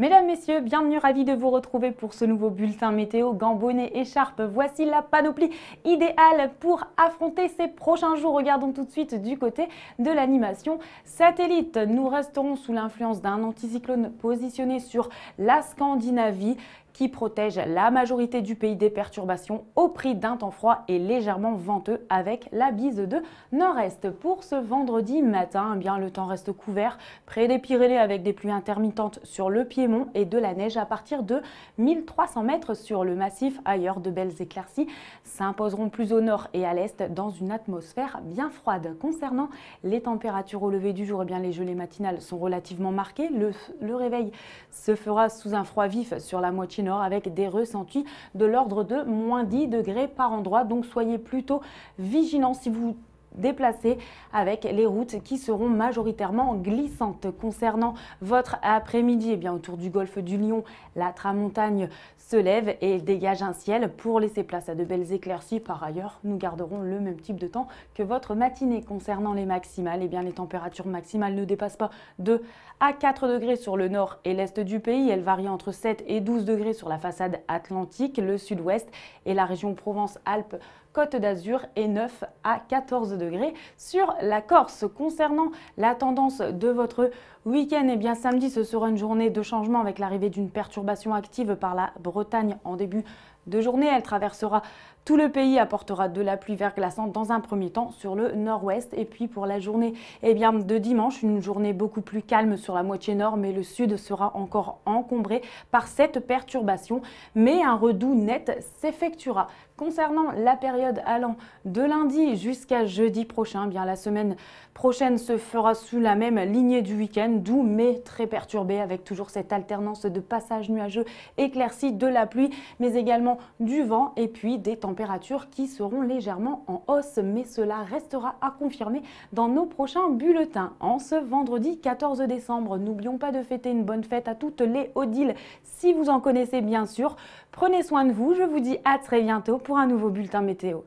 Mesdames, Messieurs, bienvenue, ravi de vous retrouver pour ce nouveau bulletin météo, gambonnet, écharpe. Voici la panoplie idéale pour affronter ces prochains jours. Regardons tout de suite du côté de l'animation satellite. Nous resterons sous l'influence d'un anticyclone positionné sur la Scandinavie qui protège la majorité du pays des perturbations au prix d'un temps froid et légèrement venteux avec la bise de nord-est. Pour ce vendredi matin, eh bien, le temps reste couvert près des Pyrénées avec des pluies intermittentes sur le Piémont et de la neige à partir de 1300 mètres sur le massif. Ailleurs, de belles éclaircies s'imposeront plus au nord et à l'est dans une atmosphère bien froide. Concernant les températures au lever du jour, eh bien, les gelées matinales sont relativement marquées. Le, le réveil se fera sous un froid vif sur la moitié Nord avec des ressentis de l'ordre de moins 10 degrés par endroit. Donc soyez plutôt vigilant si vous déplacer avec les routes qui seront majoritairement glissantes. Concernant votre après-midi, eh autour du golfe du Lion, la tramontagne se lève et dégage un ciel pour laisser place à de belles éclaircies. Par ailleurs, nous garderons le même type de temps que votre matinée. Concernant les maximales, eh bien les températures maximales ne dépassent pas 2 à 4 degrés sur le nord et l'est du pays. Elles varient entre 7 et 12 degrés sur la façade atlantique, le sud-ouest et la région Provence-Alpes-Côte d'Azur et 9 à 14 degrés sur la Corse. Concernant la tendance de votre week-end, et eh bien samedi, ce sera une journée de changement avec l'arrivée d'une perturbation active par la Bretagne en début de journée. Elle traversera tout le pays, apportera de la pluie verglaçante dans un premier temps sur le nord-ouest. Et puis pour la journée eh bien, de dimanche, une journée beaucoup plus calme sur la moitié nord, mais le sud sera encore encombré par cette perturbation. Mais un redout net s'effectuera. Concernant la période allant de lundi jusqu'à jeudi prochain, eh bien la semaine prochaine se fera sous la même lignée du week-end, d'où mais très perturbé avec toujours cette alternance de passages nuageux éclaircis, de la pluie, mais également du vent et puis des températures qui seront légèrement en hausse, mais cela restera à confirmer dans nos prochains bulletins. En ce vendredi 14 décembre, n'oublions pas de fêter une bonne fête à toutes les Odiles, si vous en connaissez bien sûr. Prenez soin de vous, je vous dis à très bientôt pour un nouveau bulletin météo.